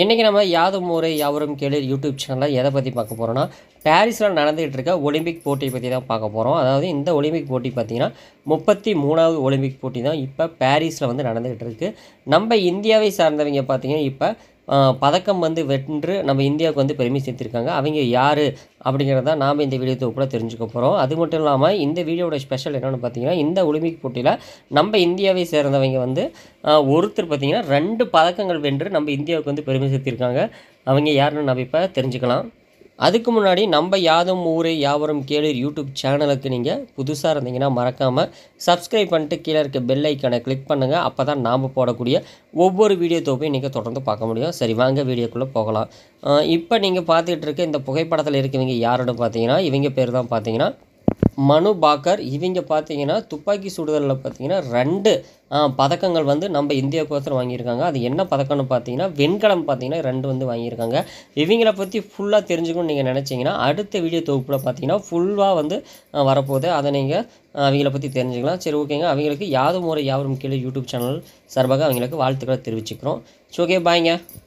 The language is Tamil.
இன்றைக்கி நம்ம யாதும் முறை யாவரும் கேளு யூடியூப் சேனலில் எதை பற்றி பார்க்க போகிறோன்னா பாரிஸில் நடந்துகிட்டு இருக்க ஒலிம்பிக் போட்டியை பற்றி தான் பார்க்க போகிறோம் அதாவது இந்த ஒலிம்பிக் போட்டி பார்த்திங்கன்னா முப்பத்தி மூணாவது ஒலிம்பிக் போட்டி தான் இப்போ பாரிஸில் வந்து நடந்துகிட்டு இருக்குது நம்ம இந்தியாவை சார்ந்தவங்க பார்த்திங்கன்னா இப்போ பதக்கம் வந்து வென்று நம்ம இந்தியாவுக்கு வந்து பெருமை சேர்த்துருக்காங்க அவங்க யார் அப்படிங்கிறத நாம் இந்த வீடியோ கூட தெரிஞ்சுக்க போகிறோம் அது மட்டும் இல்லாமல் இந்த வீடியோட ஸ்பெஷல் என்னென்னு பார்த்தீங்கன்னா இந்த ஒலிம்பிக் போட்டியில் நம்ம இந்தியாவை சேர்ந்தவங்க வந்து ஒருத்தர் பார்த்திங்கன்னா ரெண்டு பதக்கங்கள் வென்று நம்ம இந்தியாவுக்கு வந்து பெருமை சேர்த்திருக்காங்க அவங்க யாருன்னு நம்ம இப்போ தெரிஞ்சுக்கலாம் அதுக்கு முன்னாடி நம்ம யாதும் ஊரே யாவரும் கேளு யூடியூப் சேனலுக்கு நீங்கள் புதுசாக இருந்தீங்கன்னா மறக்காமல் சப்ஸ்கிரைப் பண்ணிட்டு கீழே இருக்க பெல் ஐக்கனை கிளிக் பண்ணுங்கள் அப்போ தான் நாம் போடக்கூடிய ஒவ்வொரு வீடியோ தொகுப்பையும் நீங்கள் தொடர்ந்து பார்க்க முடியும் சரி வாங்க வீடியோக்குள்ளே போகலாம் இப்போ நீங்கள் பார்த்துக்கிட்டு இருக்க இந்த புகைப்படத்தில் இருக்கவங்க யாருன்னு பார்த்தீங்கன்னா இவங்க பேர் தான் பார்த்தீங்கன்னா மனு பாக்கர் இவங்க பார்த்தீங்கன்னா துப்பாக்கி சுடுதலில் பார்த்தீங்கன்னா ரெண்டு பதக்கங்கள் வந்து நம்ம இந்தியா கோசரம் வாங்கியிருக்காங்க அது என்ன பதக்கம்னு பார்த்தீங்கன்னா வெண்கலம் பார்த்தீங்கன்னா ரெண்டு வந்து வாங்கியிருக்காங்க இவங்கள பற்றி ஃபுல்லாக தெரிஞ்சுக்கணும்னு நீங்கள் நினச்சிங்கன்னா அடுத்த வீடியோ தொகுப்பில் பார்த்தீங்கன்னா ஃபுல்லாக வந்து வரப்போகுது அதை நீங்கள் அவங்கள பற்றி தெரிஞ்சுக்கலாம் சரி ஓகேங்க அவங்களுக்கு யாதும் முறை யாவரும் கீழே யூடியூப் சேனல் சார்பாக அவங்களுக்கு வாழ்த்துக்களை தெரிவிச்சுக்கிறோம் ஸோ ஓகே பாய்ங்க